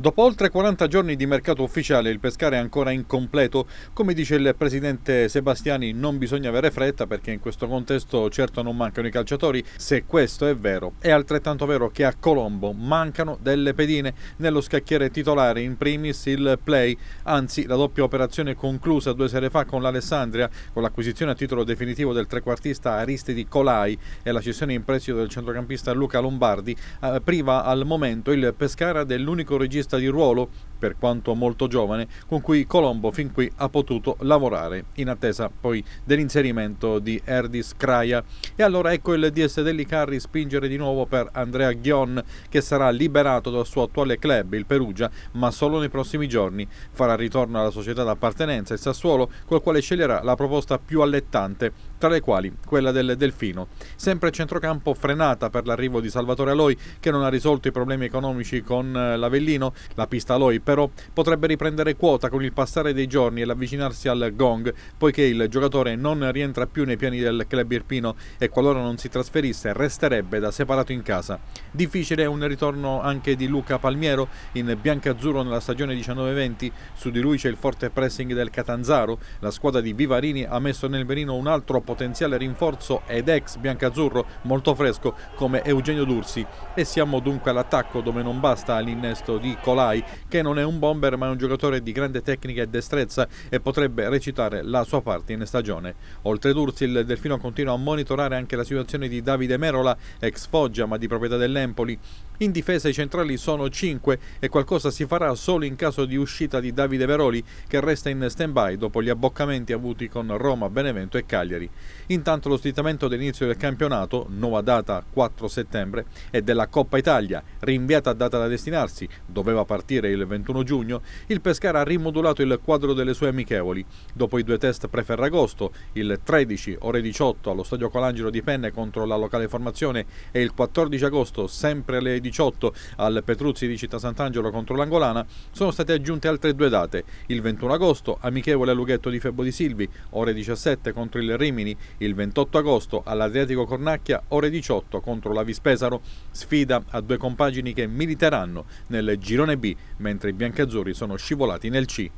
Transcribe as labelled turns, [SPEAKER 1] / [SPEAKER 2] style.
[SPEAKER 1] Dopo oltre 40 giorni di mercato ufficiale il pescare è ancora incompleto, come dice il presidente Sebastiani non bisogna avere fretta perché in questo contesto certo non mancano i calciatori, se questo è vero è altrettanto vero che a Colombo mancano delle pedine nello scacchiere titolare, in primis il play, anzi la doppia operazione conclusa due sere fa con l'Alessandria con l'acquisizione a titolo definitivo del trequartista Aristidi Colai e la cessione in prestito del centrocampista Luca Lombardi eh, priva al momento il Pescara dell'unico registro regista di ruolo, per quanto molto giovane, con cui Colombo fin qui ha potuto lavorare, in attesa poi dell'inserimento di Erdis Kraia. E allora ecco il DS Dellicarri spingere di nuovo per Andrea Ghion, che sarà liberato dal suo attuale club, il Perugia, ma solo nei prossimi giorni. Farà ritorno alla società d'appartenenza, il Sassuolo, col quale sceglierà la proposta più allettante, tra le quali quella del Delfino. Sempre a centrocampo frenata per l'arrivo di Salvatore Aloi che non ha risolto i problemi economici con eh, l'Avellino la pista Loi però potrebbe riprendere quota con il passare dei giorni e l'avvicinarsi al gong, poiché il giocatore non rientra più nei piani del club irpino e qualora non si trasferisse resterebbe da separato in casa. Difficile un ritorno anche di Luca Palmiero in biancazzurro nella stagione 19-20, su di lui c'è il forte pressing del Catanzaro, la squadra di Vivarini ha messo nel Benino un altro potenziale rinforzo ed ex biancazzurro molto fresco come Eugenio D'Ursi e siamo dunque all'attacco dove non basta l'innesto di Nicolai, che non è un bomber ma è un giocatore di grande tecnica e destrezza e potrebbe recitare la sua parte in stagione. Oltre ad Ursi, il Delfino continua a monitorare anche la situazione di Davide Merola, ex Foggia ma di proprietà dell'Empoli, in difesa i centrali sono 5 e qualcosa si farà solo in caso di uscita di Davide Veroli che resta in stand-by dopo gli abboccamenti avuti con Roma, Benevento e Cagliari. Intanto lo slittamento dell'inizio del campionato, nuova data 4 settembre, e della Coppa Italia, rinviata a data da destinarsi, doveva partire il 21 giugno, il Pescara ha rimodulato il quadro delle sue amichevoli. Dopo i due test pre-Ferragosto, il 13 ore 18 allo Stadio Colangelo di Penne contro la locale formazione e il 14 agosto sempre alle 18 18 al Petruzzi di Città Sant'Angelo contro l'Angolana, sono state aggiunte altre due date. Il 21 agosto, amichevole a Lughetto di Febbo di Silvi, ore 17 contro il Rimini. Il 28 agosto, all'Adriatico Cornacchia, ore 18 contro la Vispesaro. Sfida a due compagini che militeranno nel girone B, mentre i biancazzurri sono scivolati nel C.